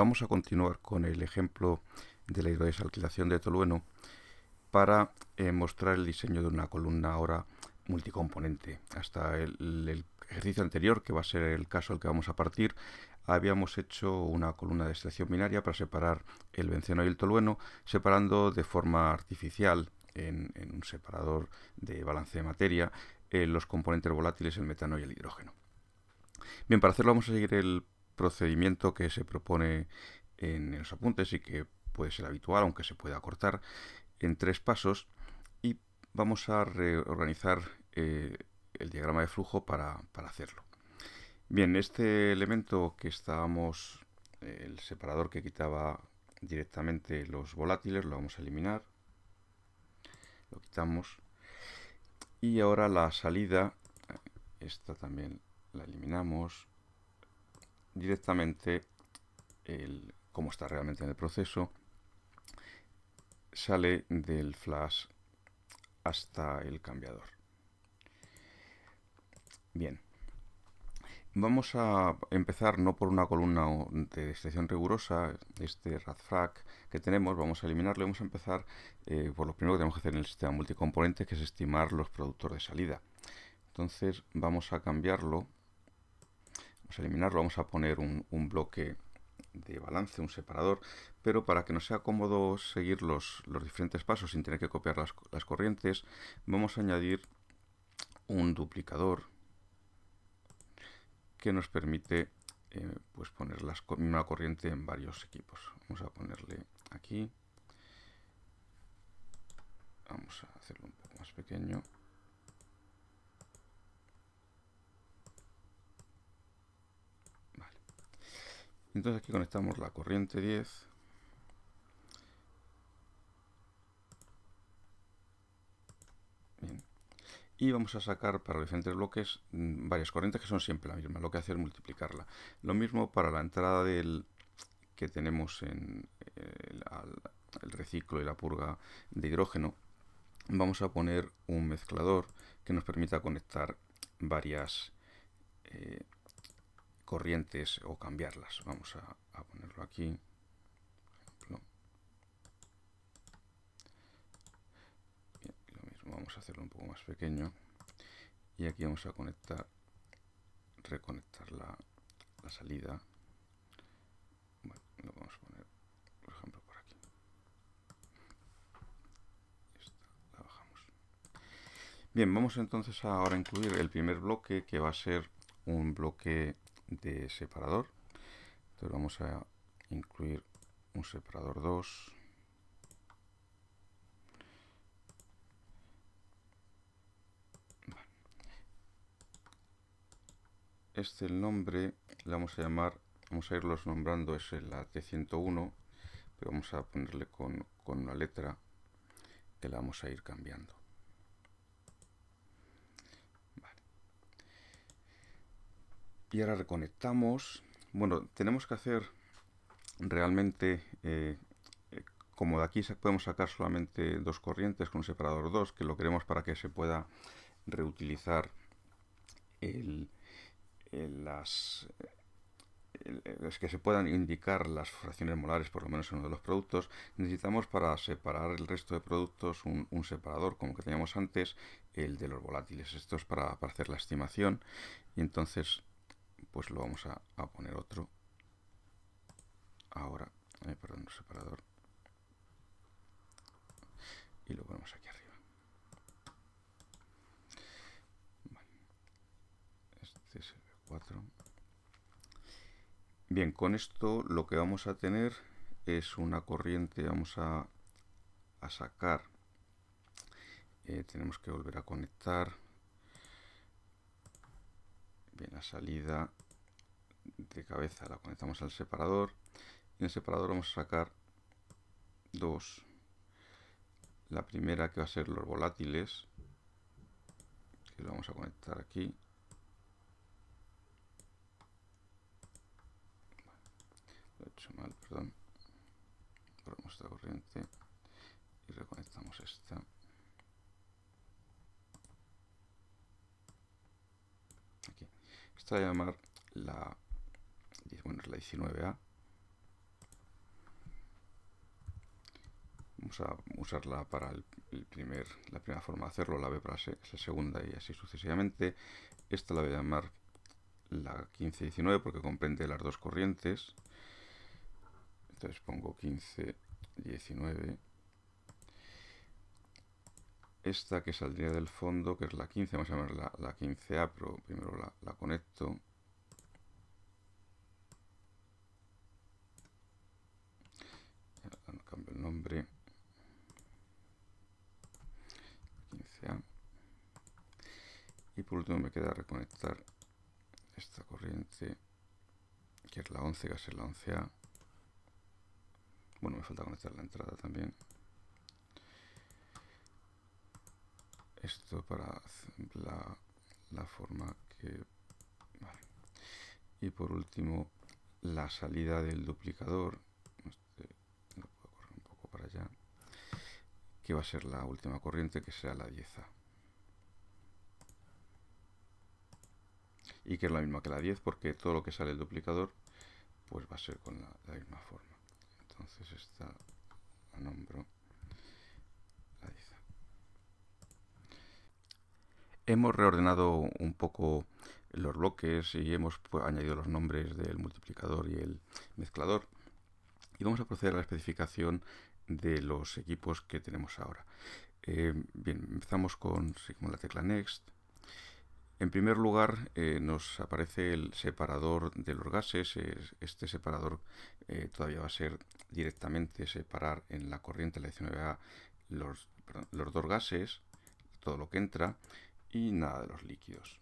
Vamos a continuar con el ejemplo de la hidrodesalquilación de tolueno para eh, mostrar el diseño de una columna ahora multicomponente. Hasta el, ejercicio anterior, que va a ser el caso al que vamos a partir, habíamos hecho una columna de extracción binaria para separar el benceno y el tolueno, separando de forma artificial en, un separador de balance de materia eh, los componentes volátiles, el metano y el hidrógeno. Bien, para hacerlo vamos a seguir el procedimiento que se propone en los apuntes y que puede ser habitual, aunque se pueda cortar, en tres pasos y vamos a reorganizar eh, el diagrama de flujo para, hacerlo. Bien, este elemento que estábamos, el separador que quitaba directamente los volátiles, lo vamos a eliminar, lo quitamos y ahora la salida, esta también la eliminamos, directamente el, cómo está realmente en el proceso sale del flash hasta el cambiador. Bien, vamos a empezar no por una columna de extensión rigurosa, este radfrac que tenemos, vamos a eliminarlo, vamos a empezar eh, por lo primero que tenemos que hacer en el sistema multicomponente, que es estimar los productos de salida. Entonces vamos a cambiarlo Vamos a eliminarlo, vamos a poner un, bloque de balance, un separador, pero para que nos sea cómodo seguir los, diferentes pasos sin tener que copiar las, corrientes, vamos a añadir un duplicador que nos permite eh, pues poner la misma corriente en varios equipos. Vamos a ponerle aquí. Vamos a hacerlo un poco más pequeño. Entonces aquí conectamos la corriente 10. Y vamos a sacar para los diferentes bloques mm, varias corrientes que son siempre la misma. Lo que hace es multiplicarla. Lo mismo para la entrada del que tenemos en eh, el, reciclo y la purga de hidrógeno. Vamos a poner un mezclador que nos permita conectar varias eh, corrientes o cambiarlas. Vamos a, ponerlo aquí. lo mismo, vamos a hacerlo un poco más pequeño. Y aquí vamos a conectar, reconectar la, salida. lo vamos a poner, por ejemplo, por aquí. la bajamos. Bien, vamos entonces a ahora incluir el primer bloque que va a ser un bloque de separador. Entonces vamos a incluir un separador 2. Este el nombre le vamos a llamar, vamos a irlos nombrando, es la T101, pero vamos a ponerle con, con una letra que la vamos a ir cambiando. y ahora reconectamos. Bueno, tenemos que hacer realmente, eh, eh, como de aquí podemos sacar solamente dos corrientes con un separador 2, que lo queremos para que se pueda reutilizar las, que se puedan indicar las fracciones molares, por lo menos en uno de los productos, necesitamos para separar el resto de productos un, separador, como que teníamos antes, el de los volátiles. Esto es para, para hacer la estimación. Y entonces pues lo vamos a, poner otro ahora, eh, perdón, separador y lo ponemos aquí arriba este es el 4 bien, con esto lo que vamos a tener es una corriente vamos a, sacar eh, tenemos que volver a conectar Bien, la salida de cabeza la conectamos al separador. en el separador vamos a sacar dos. La primera que va a ser los volátiles, que lo vamos a conectar aquí. Lo he hecho mal, perdón. corriente y reconectamos esta. Esta voy a llamar la, la 19A. Vamos a usarla para el, primer, la primera forma de hacerlo, la B para la segunda y así sucesivamente. Esta la voy a llamar la 1519 porque comprende las dos corrientes. Entonces pongo 1519 esta que saldría del fondo, que es la 15, vamos a llamar la, 15A, pero primero la, conecto. cambio el nombre. 15A. Y por último me queda reconectar esta corriente, que es la 11, que va a ser la 11A. Bueno, me falta conectar la entrada también. esto para la, la forma que... Y por último, la salida del duplicador. Este, lo puedo correr un poco para allá. Que va a ser la última corriente, que sea la 10A. Y que es la misma que la 10, porque todo lo que sale del duplicador, pues va a ser con la, la misma forma. Entonces esta la nombro. Hemos reordenado un poco los bloques y hemos añadido los nombres del multiplicador y el mezclador. Y vamos a proceder a la especificación de los equipos que tenemos ahora. Eh, bien, empezamos con, la tecla Next. En primer lugar eh, nos aparece el separador de los gases. Este separador eh, todavía va a ser directamente separar en la corriente, la 19A, los dos gases, todo lo que entra y nada de los líquidos.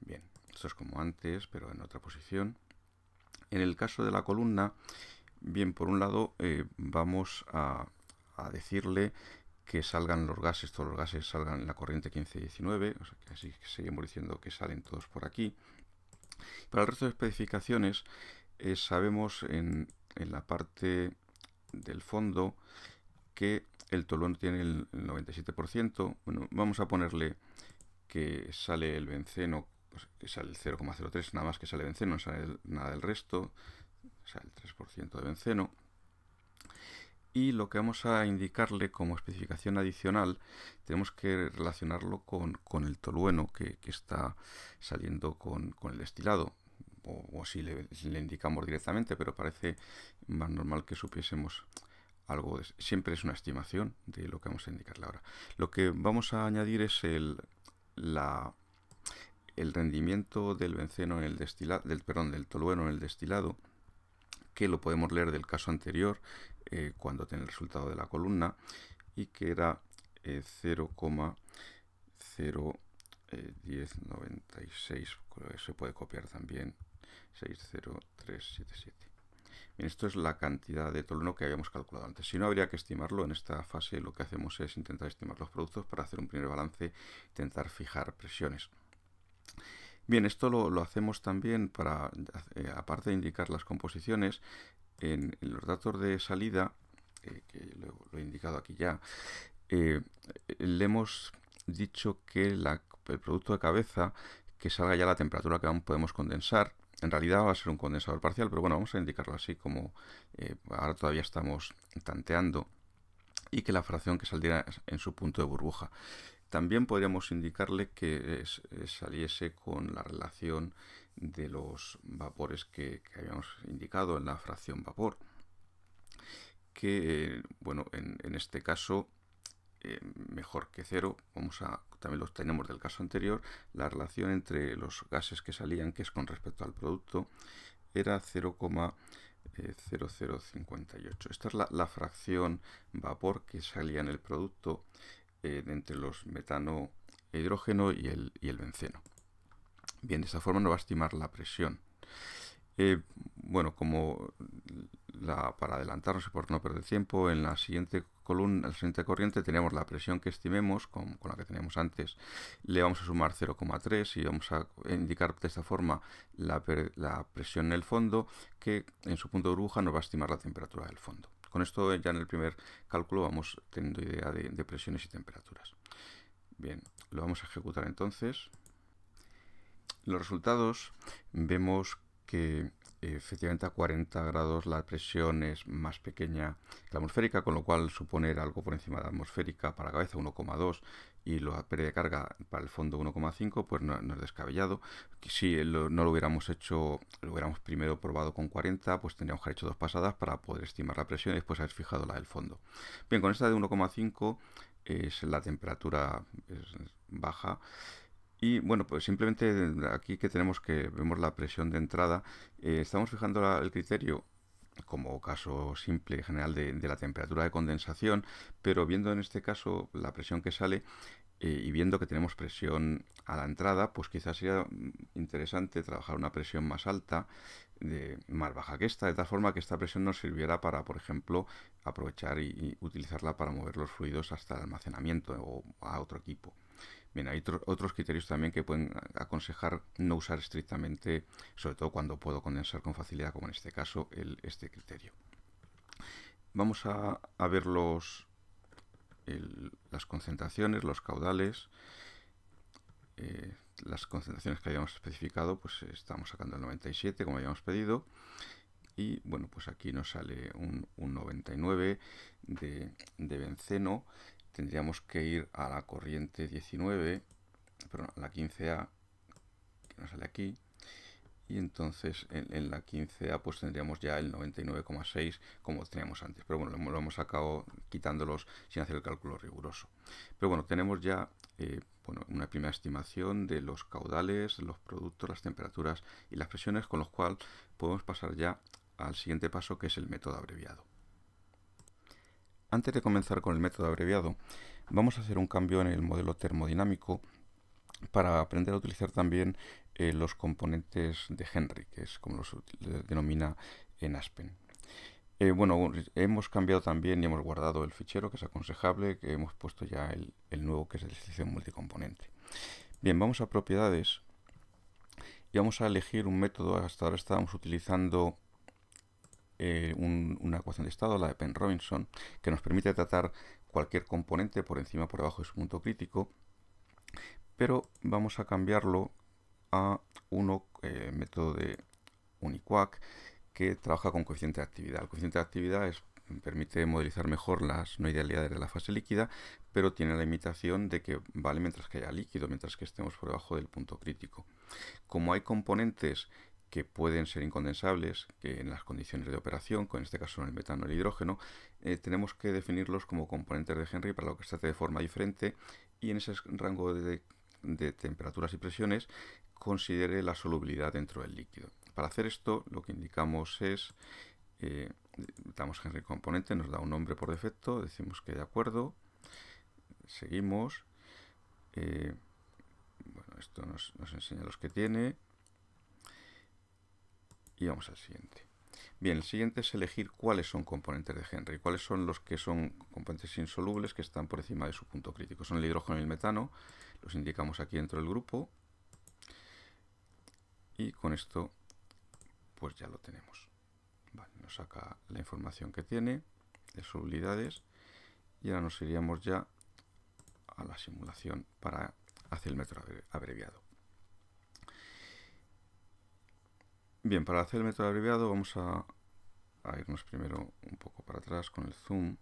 Bien, esto es como antes, pero en otra posición. En el caso de la columna, bien, por un lado eh, vamos a, decirle que salgan los gases, todos los gases salgan en la corriente 15-19, así que seguimos diciendo que salen todos por aquí. Para el resto de especificaciones, eh, sabemos en, en la parte del fondo que el tolueno tiene el 97%, vamos a ponerle que sale el benceno, pues, que sale el 0,03, nada más que sale benceno, no sale nada del resto, sale el 3% de benceno. Y lo que vamos a indicarle como especificación adicional, tenemos que relacionarlo con, el tolueno que, está saliendo con, el destilado. O, si, le, le, indicamos directamente, pero parece más normal que supiésemos siempre es una estimación de lo que vamos a indicarle ahora. Lo que vamos a añadir es el, la, el rendimiento del benceno en el destilado, del, perdón, del tolueno en el destilado, que lo podemos leer del caso anterior eh, cuando tiene el resultado de la columna y que era eh, 0,01096, eh, se puede copiar también 60377 esto es la cantidad de tolueno que habíamos calculado antes. Si no, habría que estimarlo. En esta fase lo que hacemos es intentar estimar los productos para hacer un primer balance, intentar fijar presiones. Bien, esto lo, hacemos también para, eh, aparte de indicar las composiciones, en, los datos de salida, eh, que lo, he indicado aquí ya, eh, le hemos dicho que el producto de cabeza que salga ya la temperatura que aún podemos condensar en realidad va a ser un condensador parcial, pero bueno, vamos a indicarlo así como eh, ahora todavía estamos tanteando y que la fracción que saldría en su punto de burbuja. También podríamos indicarle que eh, saliese con la relación de los vapores que, habíamos indicado en la fracción vapor. Que, eh, bueno, en, este caso, mejor que cero, vamos a también los tenemos del caso anterior, la relación entre los gases que salían, que es con respecto al producto, era 0,0058. Eh, esta es la, fracción vapor que salía en el producto entre los metano e hidrógeno y el, benceno. Bien, de esta forma no va a estimar la presión. Eh, bueno, como para adelantarnos y por no perder tiempo, en la siguiente columna, la siguiente corriente, tenemos la presión que estimemos con, la que teníamos antes, le vamos a sumar 0,3 y vamos a indicar de esta forma la, presión en el fondo que en su punto de burbuja nos va a estimar la temperatura del fondo. Con esto ya en el primer cálculo vamos teniendo idea de presiones y temperaturas. Bien, lo vamos a ejecutar entonces. Los resultados vemos que efectivamente a 40 grados la presión es más pequeña que la atmosférica, con lo cual suponer algo por encima de la atmosférica para la cabeza 1,2 y la pérdida de carga para el fondo 1,5, pues no, es descabellado. Si no lo hubiéramos hecho, lo hubiéramos primero probado con 40, pues tendríamos que haber hecho dos pasadas para poder estimar la presión y después haber fijado la del fondo. Bien, con esta de 1,5 es la temperatura baja y bueno, pues simplemente aquí que tenemos que vemos la presión de entrada, eh, estamos fijando el criterio como caso simple general de, la temperatura de condensación, pero viendo en este caso la presión que sale eh, y viendo que tenemos presión a la entrada, pues quizás sería interesante trabajar una presión más alta, más baja que esta, de tal forma que esta presión nos sirviera para, por ejemplo, aprovechar y utilizarla para mover los fluidos hasta el almacenamiento o a otro equipo. Bien, hay otros criterios también que pueden aconsejar no usar estrictamente, sobre todo cuando puedo condensar con facilidad, como en este caso, este criterio. Vamos a, ver las concentraciones, los caudales. Eh, las concentraciones que habíamos especificado, pues estamos sacando el 97, como habíamos pedido. Y bueno, pues aquí nos sale un, 99 de, de benceno tendríamos que ir a la corriente 19, perdón, a la 15A, que nos sale aquí, y entonces en, la 15A pues tendríamos ya el 99,6 como teníamos antes. Pero bueno, lo, hemos sacado quitándolos sin hacer el cálculo riguroso. Pero bueno, tenemos ya eh, una primera estimación de los caudales, los productos, las temperaturas y las presiones, con los cuales podemos pasar ya al siguiente paso que es el método abreviado. Antes de comenzar con el método abreviado, vamos a hacer un cambio en el modelo termodinámico para aprender a utilizar también eh, los componentes de Henry, que es como los denomina en Aspen. Eh, bueno, hemos cambiado también y hemos guardado el fichero, que es aconsejable, que hemos puesto ya el, nuevo, que es el selección multicomponente. Bien, vamos a propiedades y vamos a elegir un método. Hasta ahora estábamos utilizando eh, una ecuación de estado, la de Penn-Robinson, que nos permite tratar cualquier componente por encima o por debajo de su punto crítico, pero vamos a cambiarlo a uno eh, método de Uniquac que trabaja con coeficiente de actividad. El coeficiente de actividad permite modelizar mejor las no idealidades de la fase líquida, pero tiene la limitación de que vale mientras que haya líquido, mientras que estemos por debajo del punto crítico. Como hay componentes que pueden ser incondensables, que en las condiciones de operación, con este caso en el metano y el hidrógeno, eh, tenemos que definirlos como componentes de Henry para lo que se hace de forma diferente y en ese rango de, temperaturas y presiones considere la solubilidad dentro del líquido. Para hacer esto, lo que indicamos es, eh, damos Henry componente, nos da un nombre por defecto, decimos que de acuerdo, seguimos, eh, esto nos enseña los que tiene, y vamos al siguiente. Bien, el siguiente es elegir cuáles son componentes de Henry, cuáles son los que son componentes insolubles que están por encima de su punto crítico. Son el hidrógeno y el metano, los indicamos aquí dentro del grupo. Y con esto, pues ya lo tenemos. nos saca la información que tiene de solubilidades. Y ahora nos iríamos ya a la simulación para hacer el metro abreviado. Bien, para hacer el método abreviado vamos a, irnos primero un poco para atrás con el zoom.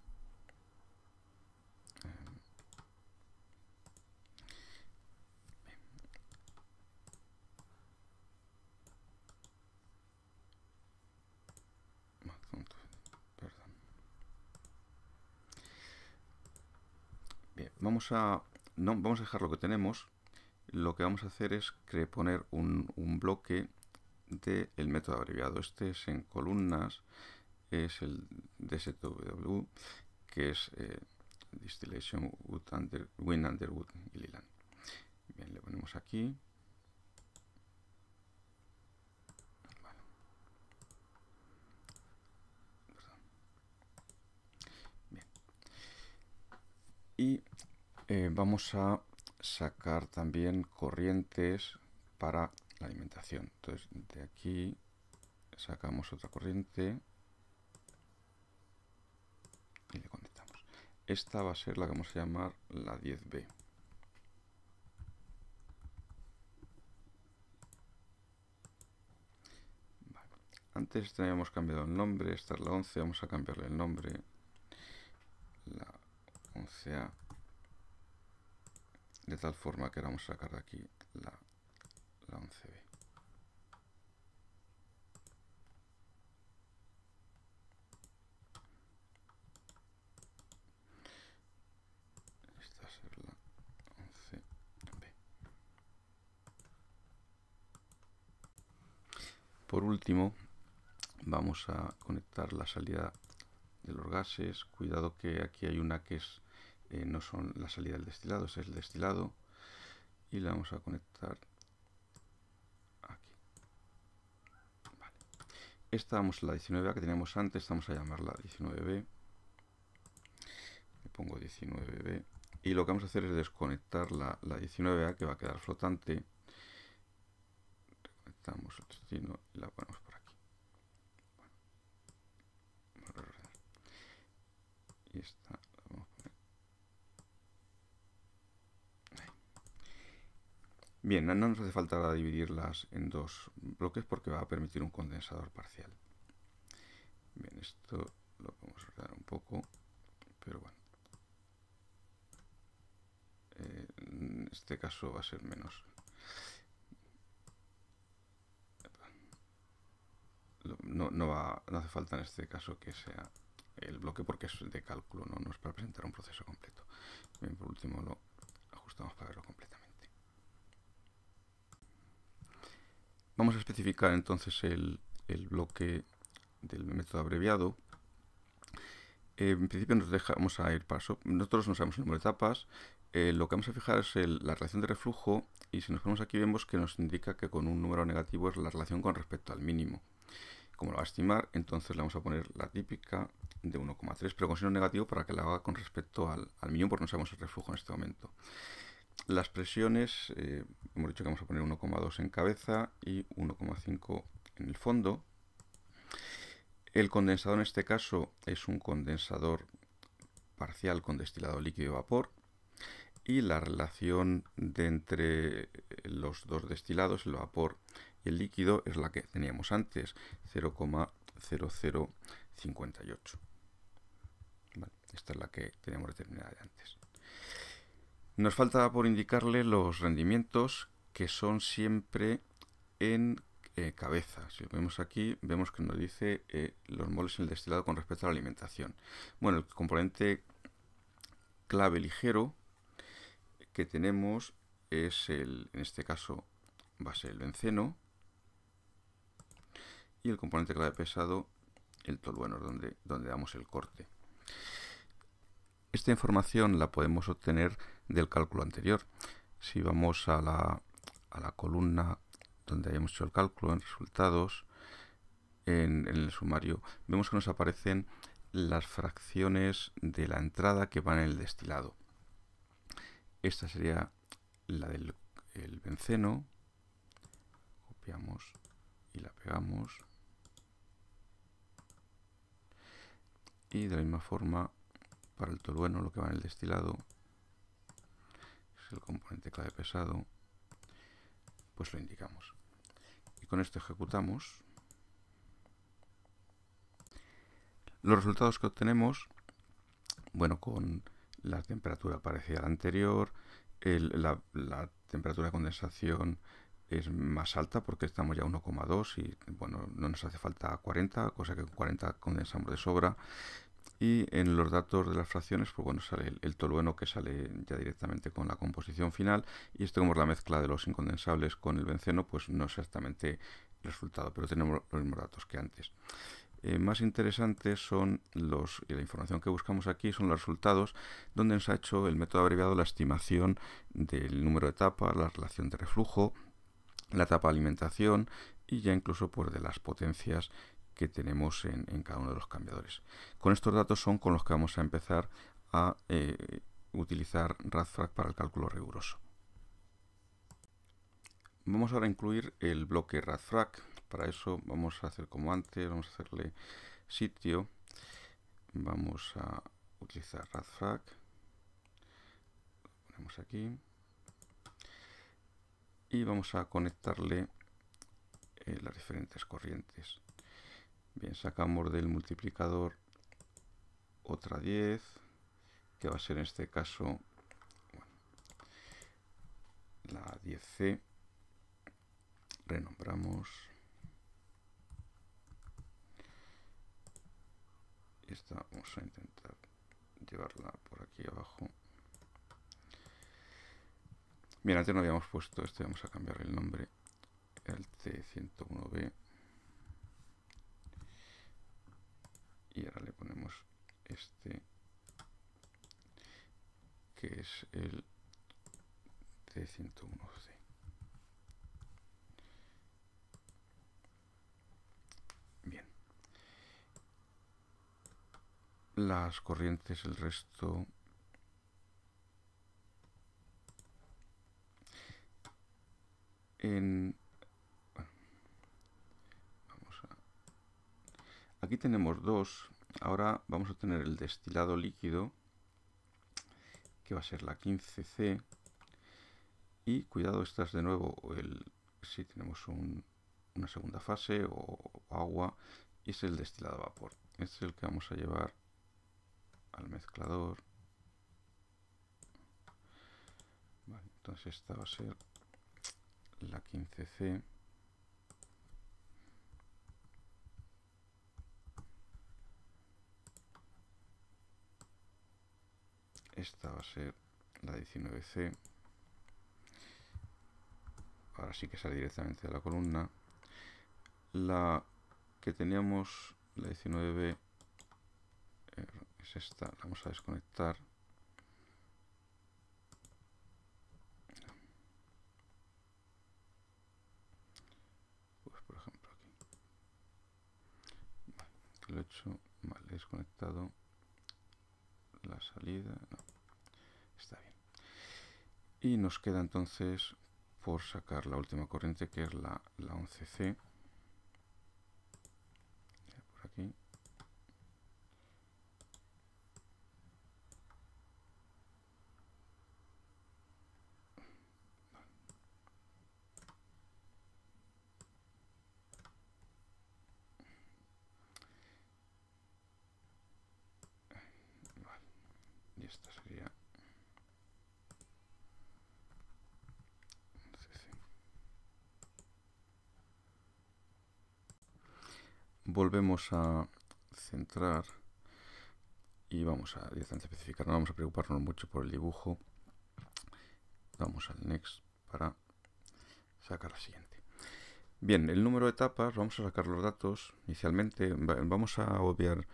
Bien, vamos a, no, vamos a dejar lo que tenemos. Lo que vamos a hacer es poner un bloque del método abreviado. Este es en columnas, es el DSW que es eh, Distillation Under, Wind Underwood Gilliland. Bien, le ponemos aquí. Y eh, vamos a sacar también corrientes para la alimentación. Entonces, de aquí sacamos otra corriente y le conectamos. Esta va a ser la que vamos a llamar la 10B. Antes teníamos cambiado el nombre, esta es la 11, vamos a cambiarle el nombre. La 11A. De tal forma que vamos a sacar de aquí la 11 Por último, vamos a conectar la salida de los gases. Cuidado que aquí hay una que es eh, no son la salida del destilado, es el destilado. Y la vamos a conectar vamos a la 19A que teníamos antes, vamos a llamarla 19B. Le pongo 19B. Y lo que vamos a hacer es desconectar la, 19A que va a quedar flotante. Reconectamos el destino y la ponemos por aquí. Y Bien, no nos hace falta dividirlas en dos bloques porque va a permitir un condensador parcial. Bien, esto lo podemos ordenar un poco, pero bueno. Eh, en este caso va a ser menos. No, va, hace falta en este caso que sea el bloque porque es de cálculo, no, nos es para presentar un proceso completo. Bien, por último lo ajustamos para verlo completamente. Vamos a especificar entonces el, bloque del método abreviado. Eh, en principio nos dejamos a ir paso. Nosotros no sabemos el número de etapas. Eh, lo que vamos a fijar es la relación de reflujo y si nos ponemos aquí vemos que nos indica que con un número negativo es la relación con respecto al mínimo. Como lo va a estimar, entonces le vamos a poner la típica de 1,3, pero con signo negativo para que la haga con respecto al, al mínimo porque no sabemos el reflujo en este momento. Las presiones, eh, hemos dicho que vamos a poner 1,2 en cabeza y 1,5 en el fondo. El condensador en este caso es un condensador parcial con destilado líquido y vapor. Y la relación de entre los dos destilados, el vapor y el líquido, es la que teníamos antes, 0,0058. esta es la que teníamos determinada de antes. Nos falta por indicarle los rendimientos que son siempre en eh, cabeza. Si lo vemos aquí, vemos que nos dice eh, los moles en el destilado con respecto a la alimentación. Bueno, el componente clave ligero que tenemos es el, en este caso, va a ser el benceno y el componente clave pesado, el tolueno, donde, donde damos el corte. Esta información la podemos obtener del cálculo anterior. Si vamos a la, columna donde hayamos hecho el cálculo, en resultados, en, el sumario, vemos que nos aparecen las fracciones de la entrada que van en el destilado. Esta sería la del el benceno. Copiamos y la pegamos. Y de la misma forma, para el tolueno, lo que va en el destilado, el componente clave pesado, pues lo indicamos. Y con esto ejecutamos. Los resultados que obtenemos, bueno, con la temperatura parecida a la anterior, la, temperatura de condensación es más alta porque estamos ya a 1,2 y bueno, no nos hace falta 40, cosa que con 40 condensamos de sobra. Y en los datos de las fracciones, pues bueno, sale el, tolueno que sale ya directamente con la composición final. Y esto como es la mezcla de los incondensables con el benceno, pues no es exactamente el resultado, pero tenemos los mismos datos que antes. Eh, más interesantes son los, y la información que buscamos aquí son los resultados donde se ha hecho el método abreviado la estimación del número de etapas, la relación de reflujo, la etapa de alimentación y ya incluso pues, de las potencias que tenemos en, cada uno de los cambiadores. Con estos datos son con los que vamos a empezar a eh, utilizar RADFRAC para el cálculo riguroso. Vamos ahora a incluir el bloque RADFRAC. Para eso vamos a hacer como antes, vamos a hacerle sitio. Vamos a utilizar RADFRAC. Lo ponemos aquí. Y vamos a conectarle eh, las diferentes corrientes. Bien, sacamos del multiplicador otra 10, que va a ser en este caso la 10C. Renombramos. Esta vamos a intentar llevarla por aquí abajo. Bien, antes no habíamos puesto esto, vamos a cambiar el nombre. El C101B. y ahora le ponemos este que es el T101C bien las corrientes el resto en Aquí tenemos dos. Ahora vamos a tener el destilado líquido, que va a ser la 15C. Y cuidado, esta es de nuevo el, si tenemos una segunda fase o agua, y es el destilado vapor. Este es el que vamos a llevar al mezclador. entonces esta va a ser la 15C. Esta va a ser la 19C. Ahora sí que sale directamente de la columna. La que teníamos, la 19B, er, es esta. La vamos a desconectar. Pues por ejemplo aquí. lo he hecho mal, he desconectado la salida. Está bien. Y nos queda entonces por sacar la última corriente que es la, la 11C. Por aquí. Y esta sería volvemos a centrar y vamos a distancia especificar, no vamos a preocuparnos mucho por el dibujo. Vamos al next para sacar la siguiente. Bien, el número de etapas, vamos a sacar los datos. Inicialmente vamos a obviar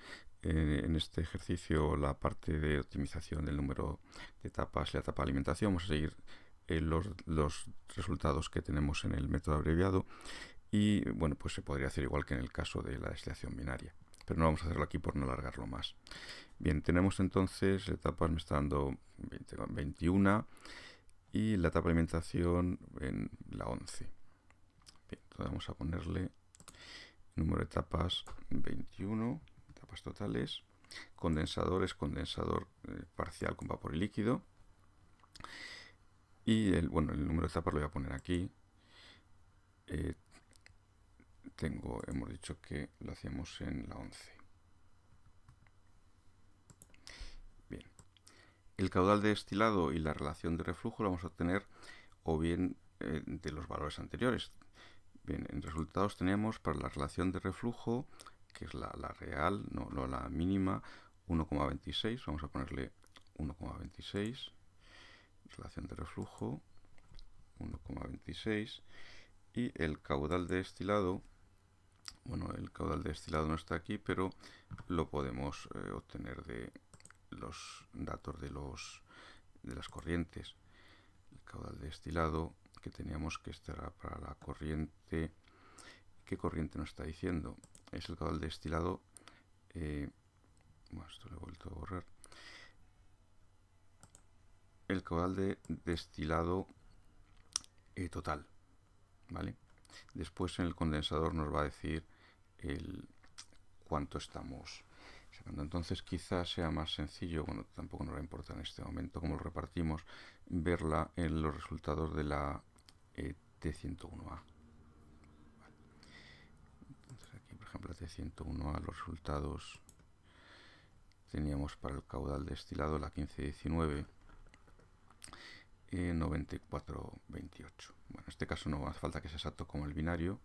eh, en este ejercicio la parte de optimización del número de etapas y la etapa de alimentación. Vamos a seguir eh, los, los, resultados que tenemos en el método abreviado y bueno, pues se podría hacer igual que en el caso de la destilación binaria. Pero no vamos a hacerlo aquí por no alargarlo más. Bien, tenemos entonces, etapas me está dando 20, 21 y la etapa de alimentación en la 11. Bien, entonces vamos a ponerle número de etapas 21, etapas totales, condensador es condensador eh, parcial con vapor y líquido. Y el, bueno, el número de etapas lo voy a poner aquí. Eh, hemos dicho que lo hacíamos en la 11. Bien. El caudal de destilado y la relación de reflujo lo vamos a obtener o bien eh, de los valores anteriores. Bien, en resultados teníamos para la relación de reflujo, que es la, real, no, no la mínima, 1,26. Vamos a ponerle 1,26. Relación de reflujo, 1,26. Y el caudal de destilado bueno, el caudal de destilado no está aquí, pero lo podemos eh, obtener de los datos de, los, de las corrientes. El caudal de destilado que teníamos que estar para la corriente. ¿Qué corriente nos está diciendo? Es el caudal de destilado. Eh, bueno, esto lo he vuelto a borrar. El caudal de destilado eh, total. ¿Vale? Después en el condensador nos va a decir el cuánto estamos sacando. Entonces quizás sea más sencillo, bueno, tampoco nos va a importar en este momento cómo lo repartimos, verla en los resultados de la e T101A. por ejemplo, T101A, e los resultados teníamos para el caudal destilado la 1519 9428 eh, bueno en este caso no hace falta que sea exacto como el binario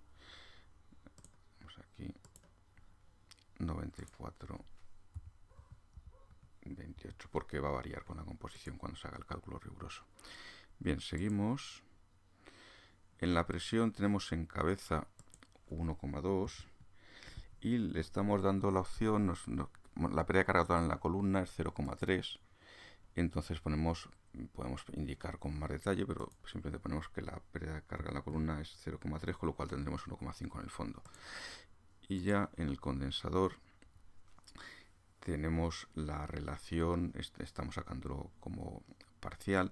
94 28 porque va a variar con la composición cuando se haga el cálculo riguroso bien seguimos en la presión tenemos en cabeza 1,2 y le estamos dando la opción la pérdida de carga total en la columna es 0,3 entonces ponemos podemos indicar con más detalle pero simplemente ponemos que la pérdida de carga en la columna es 0,3 con lo cual tendremos 1,5 en el fondo y ya en el condensador tenemos la relación, estamos sacándolo como parcial,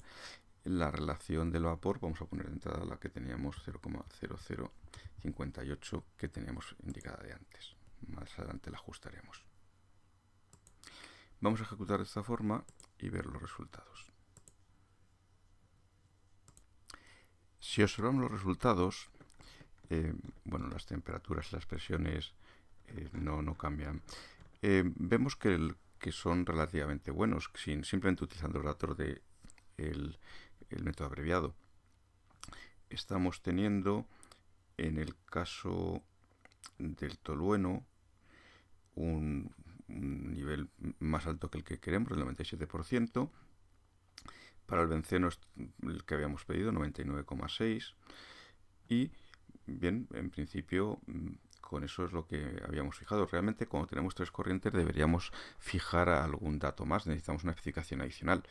la relación del vapor, vamos a poner de entrada la que teníamos 0,0058 que teníamos indicada de antes. Más adelante la ajustaremos. Vamos a ejecutar de esta forma y ver los resultados. Si observamos los resultados, eh, bueno, las temperaturas las presiones eh, no, cambian. Eh, vemos que, que, son relativamente buenos, sin, simplemente utilizando el dato de el, método abreviado. Estamos teniendo, en el caso del tolueno, un, nivel más alto que el que queremos, el 97%. Para el benceno, el que habíamos pedido, 99,6%. Y Bien, en principio mm, con eso es lo que habíamos fijado. Realmente cuando tenemos tres corrientes deberíamos fijar algún dato más, necesitamos una especificación adicional.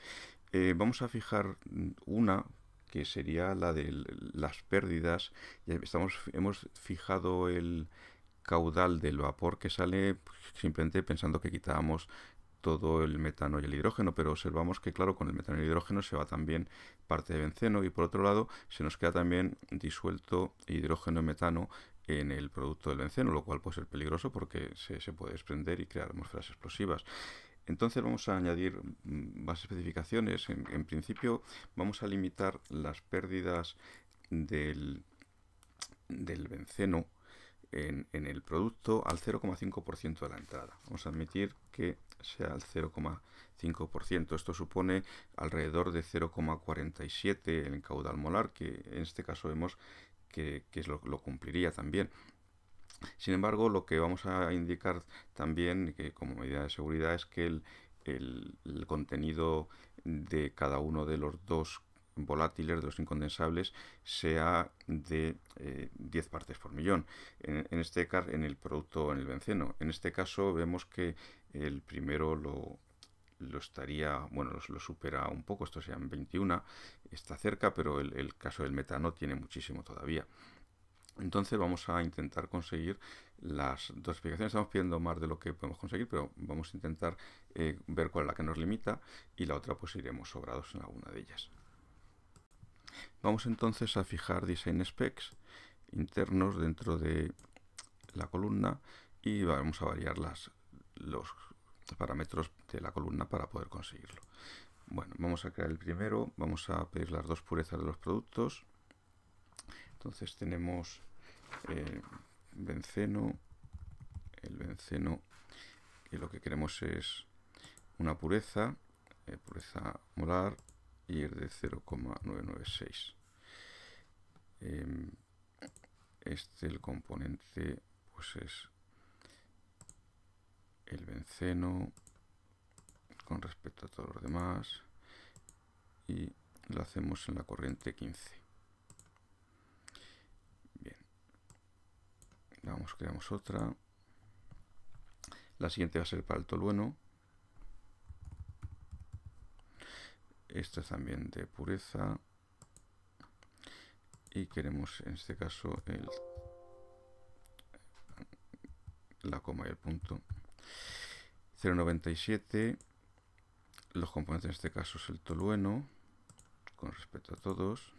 Eh, vamos a fijar mm, una que sería la de las pérdidas. Estamos, hemos fijado el caudal del vapor que sale pues, simplemente pensando que quitábamos todo el metano y el hidrógeno, pero observamos que, claro, con el metano y el hidrógeno se va también parte de benceno y por otro lado se nos queda también disuelto hidrógeno y metano en el producto del benceno, lo cual puede ser peligroso porque se, puede desprender y crear atmósferas explosivas. Entonces vamos a añadir más especificaciones. En, principio vamos a limitar las pérdidas del, del benceno en, en el producto al 0,5% de la entrada. Vamos a admitir que sea el 0,5%. Esto supone alrededor de 0,47 el caudal molar, que en este caso vemos que, que lo, cumpliría también. Sin embargo, lo que vamos a indicar también que como medida de seguridad es que el, contenido de cada uno de los dos volátiles, de los incondensables, sea de 10 eh, partes por millón. En, este caso en el producto, en el benceno. En este caso vemos que el primero lo, estaría, bueno, lo, supera un poco, esto en 21, está cerca, pero el, caso del metano tiene muchísimo todavía. Entonces vamos a intentar conseguir las dos explicaciones. estamos pidiendo más de lo que podemos conseguir, pero vamos a intentar eh, ver cuál es la que nos limita y la otra pues iremos sobrados en alguna de ellas. Vamos entonces a fijar design specs internos dentro de la columna y vamos a variar las los parámetros de la columna para poder conseguirlo. Bueno, vamos a crear el primero, vamos a pedir las dos purezas de los productos. Entonces tenemos eh, benceno, el benceno, y lo que queremos es una pureza, eh, pureza molar, y es de 0,996. Em, este, el componente, pues es el benceno con respecto a todos los demás y lo hacemos en la corriente 15 bien vamos creamos otra la siguiente va a ser para el tolueno esta es también de pureza y queremos en este caso el la coma y el punto 0,97. Los componentes en este caso es el tolueno, con respecto a todos.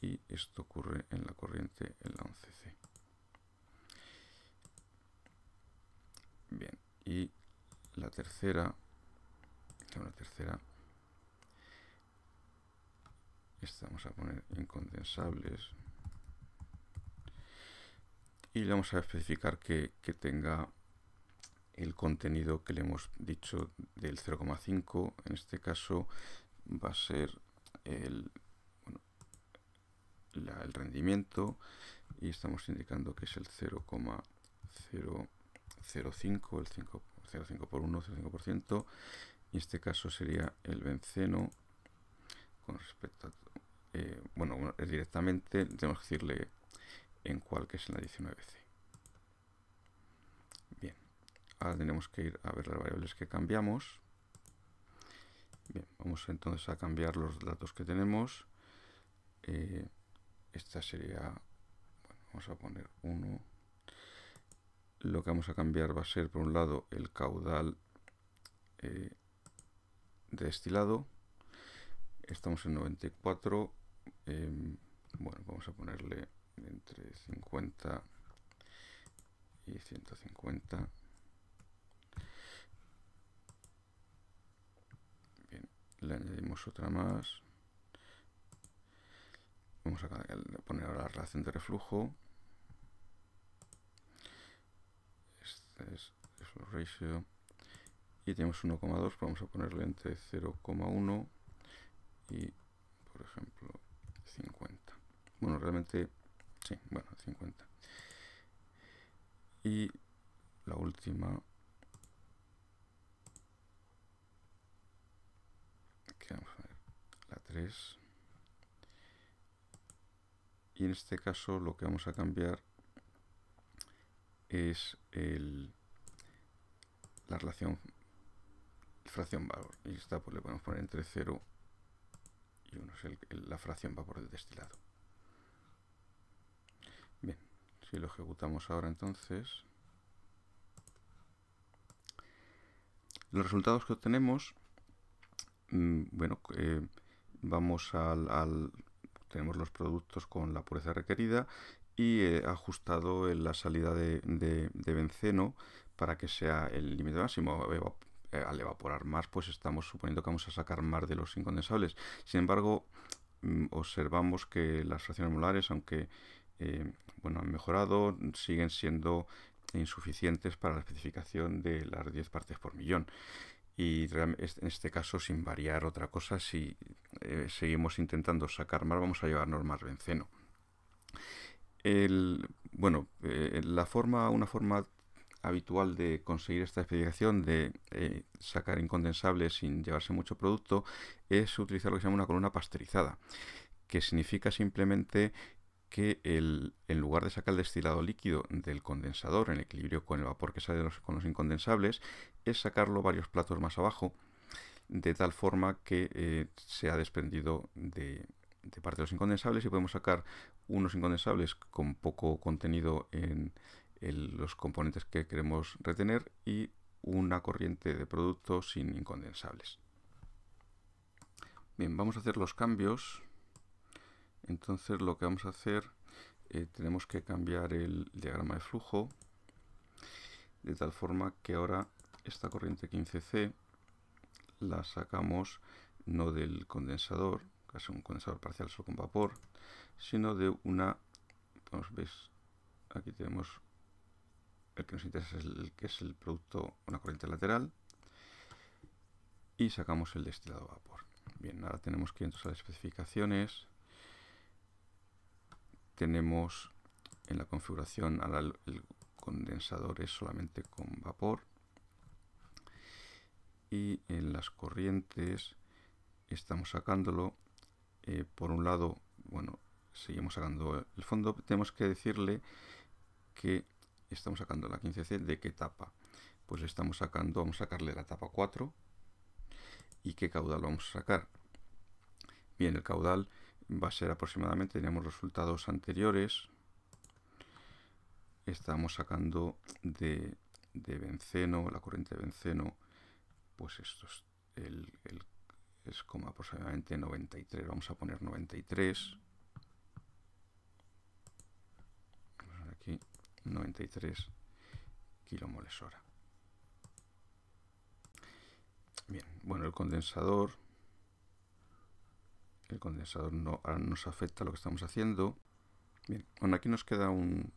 Y esto ocurre en la corriente en la 11C. Bien, y la tercera, la tercera, esta vamos a poner incondensables y le vamos a especificar que, que tenga el contenido que le hemos dicho del 0,5 en este caso va a ser el, el rendimiento y estamos indicando que es el 0,005 el 0,5 por 1 0,5% y este caso sería el benceno con respecto a eh, bueno, directamente tenemos que decirle en cuál que es la 19C Ahora tenemos que ir a ver las variables que cambiamos. Bien, vamos entonces a cambiar los datos que tenemos. Eh, esta sería, vamos a poner 1. Lo que vamos a cambiar va a ser, por un lado, el caudal eh, de destilado. Estamos en 94. Em, bueno, vamos a ponerle entre 50 y 150. otra más. Vamos a poner ahora la relación de reflujo. Este es, el ratio. Y tenemos 1,2, pues vamos a ponerle entre 0,1 y, por ejemplo, 50. Bueno, realmente, sí, bueno, 50. Y la última la 3. Y en este caso lo que vamos a cambiar es el, la relación fracción valor. Y esta pues le podemos poner entre 0 y 1, es la fracción vapor de destilado. Bien, si lo ejecutamos ahora entonces, los resultados que obtenemos Mm, bueno, eh, vamos al, tenemos los productos con la pureza requerida y eh, ajustado en la salida de, benceno para que sea el límite máximo. Eh, al evaporar más, pues estamos suponiendo que vamos a sacar más de los incondensables. Sin embargo, mm, observamos que las fracciones molares, aunque bueno, han mejorado, siguen siendo insuficientes para la especificación de las 10 partes por millón y en este caso sin variar otra cosa, si eh, seguimos intentando sacar más, vamos a llevarnos más benceno. bueno, eh, la forma, una forma habitual de conseguir esta especificación de eh, sacar incondensable sin llevarse mucho producto es utilizar lo que se llama una columna pasteurizada, que significa simplemente que el, en lugar de sacar el destilado líquido del condensador en equilibrio con el vapor que sale con los incondensables, es sacarlo varios platos más abajo, de tal forma que eh, se ha desprendido de, parte de los incondensables y podemos sacar unos incondensables con poco contenido en, los componentes que queremos retener y una corriente de producto sin incondensables. Bien, vamos a hacer los cambios entonces lo que vamos a hacer eh, tenemos que cambiar el diagrama de flujo de tal forma que ahora esta corriente 15C la sacamos no del condensador, que es un condensador parcial solo con vapor, sino de una, vamos, aquí tenemos el que nos interesa es el que es el producto, una corriente lateral, y sacamos el destilado vapor. Bien, ahora tenemos que entrar a las especificaciones, tenemos en la configuración, ahora el condensador es solamente con vapor, y en las corrientes estamos sacándolo, eh, por un lado, bueno, seguimos sacando el fondo, tenemos que decirle que estamos sacando la 15C de qué tapa. Pues estamos sacando, vamos a sacarle la etapa 4 y qué caudal vamos a sacar. Bien, el caudal va a ser aproximadamente, tenemos resultados anteriores, estamos sacando de, de, benceno, la corriente de benceno, pues esto es, el, como aproximadamente 93, vamos a poner 93, aquí, 93 kilomoles hora. Bien, bueno, el condensador el condensador no nos afecta lo que estamos haciendo. Bien, aquí nos queda un,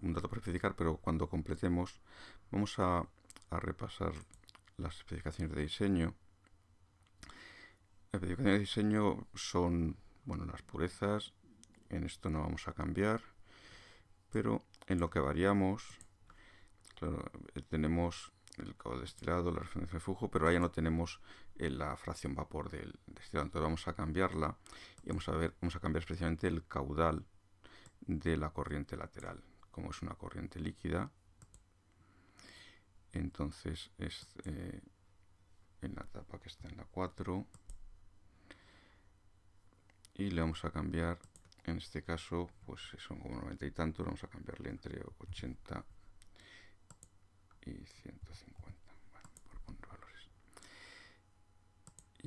dato para especificar, pero cuando completemos vamos a, repasar las especificaciones de diseño. Las especificaciones de diseño son, bueno, las purezas, en esto no vamos a cambiar, pero en lo que variamos, eh, tenemos el de destilado, la referencia de pero allá ya no tenemos eh, la fracción vapor del destilado. Entonces vamos a cambiarla y vamos a, ver, vamos a cambiar especialmente el caudal de la corriente lateral. Como es una corriente líquida, entonces es eh, en la tapa que está en la 4 y le vamos a cambiar en este caso pues son como 90 y tanto vamos a cambiarle entre 80 y 150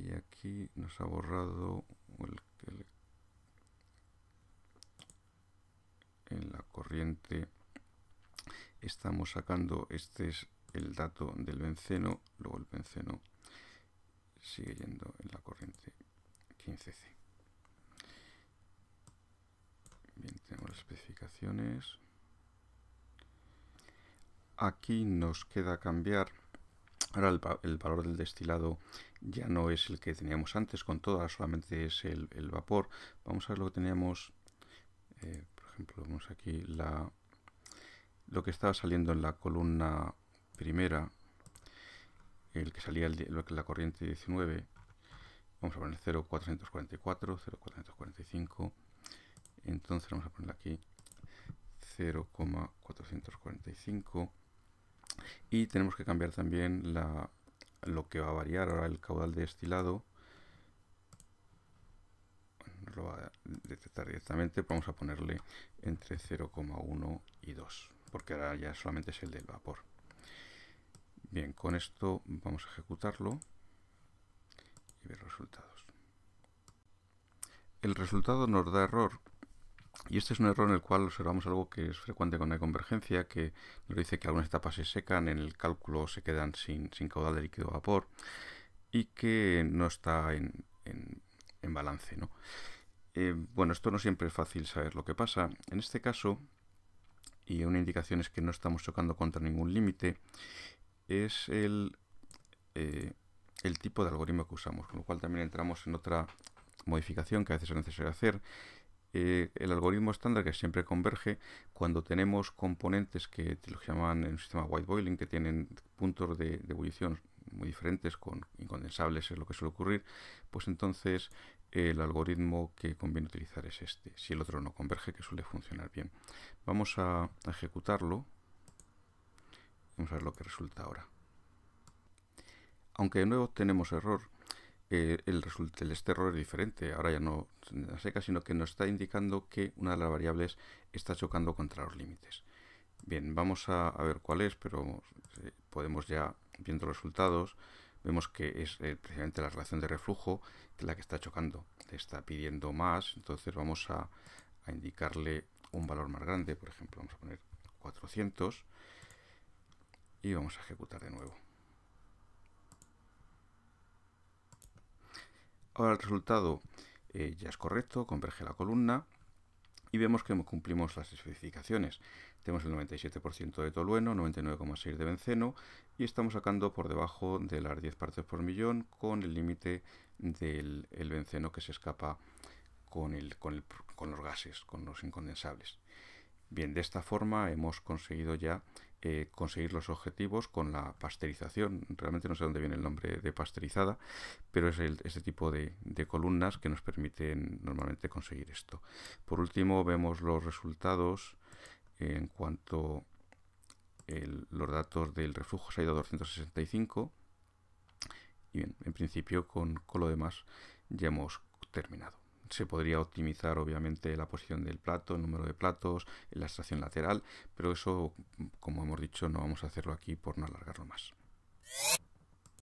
y aquí nos ha borrado el, en la corriente estamos sacando este es el dato del benceno luego el benceno sigue yendo en la corriente 15C bien tenemos las especificaciones aquí nos queda cambiar Ahora el, valor del destilado ya no es el que teníamos antes con todas, solamente es el, vapor. Vamos a ver lo que teníamos, eh, por ejemplo, vemos aquí la, lo que estaba saliendo en la columna primera, el que salía el, la corriente 19, vamos a poner 0,444, 0,445, entonces vamos a poner aquí 0,445, y tenemos que cambiar también lo que va a variar ahora el caudal de destilado lo va a detectar directamente vamos a ponerle entre 0,1 y 2 porque ahora ya solamente es el del vapor bien con esto vamos a ejecutarlo y ver resultados el resultado nos da error y este es un error en el cual observamos algo que es frecuente con hay convergencia, que nos dice que algunas etapas se secan, en el cálculo se quedan sin, caudal de líquido vapor y que no está en, balance. ¿no? Eh, bueno, esto no siempre es fácil saber lo que pasa. En este caso, y una indicación es que no estamos chocando contra ningún límite, es el, eh, el tipo de algoritmo que usamos, con lo cual también entramos en otra modificación que a veces es necesario hacer, eh, el algoritmo estándar que siempre converge cuando tenemos componentes que lo llaman en un sistema white boiling, que tienen puntos de, de ebullición muy diferentes, con incondensables es lo que suele ocurrir, pues entonces el algoritmo que conviene utilizar es este. Si el otro no converge, que suele funcionar bien. Vamos a ejecutarlo. Vamos a ver lo que resulta ahora. Aunque de nuevo tenemos error, eh, el, este error es diferente. Ahora ya no seca, sino que nos está indicando que una de las variables está chocando contra los límites. Bien, vamos a, ver cuál es, pero eh, podemos ya, viendo los resultados, vemos que es eh, precisamente la relación de reflujo la que está chocando. Está pidiendo más, entonces vamos a indicarle un valor más grande, por ejemplo, vamos a poner 400 y vamos a ejecutar de nuevo. Ahora el resultado eh, ya es correcto, converge la columna y vemos que cumplimos las especificaciones. Tenemos el 97% de tolueno, 99,6% de benceno y estamos sacando por debajo de las 10 partes por millón con el límite del benceno que se escapa con los gases, con los incondensables. Bien, de esta forma hemos conseguido ya eh, conseguir los objetivos con la pasteurización. Realmente no sé dónde viene el nombre de pasteurizada, pero es ese este tipo de, columnas que nos permiten normalmente conseguir esto. Por último, vemos los resultados en cuanto los datos del reflujo se ha ido a 265. Y bien, en principio con, con lo demás ya hemos terminado se podría optimizar obviamente la posición del plato, el número de platos, la extracción lateral, pero eso, como hemos dicho, no vamos a hacerlo aquí por no alargarlo más.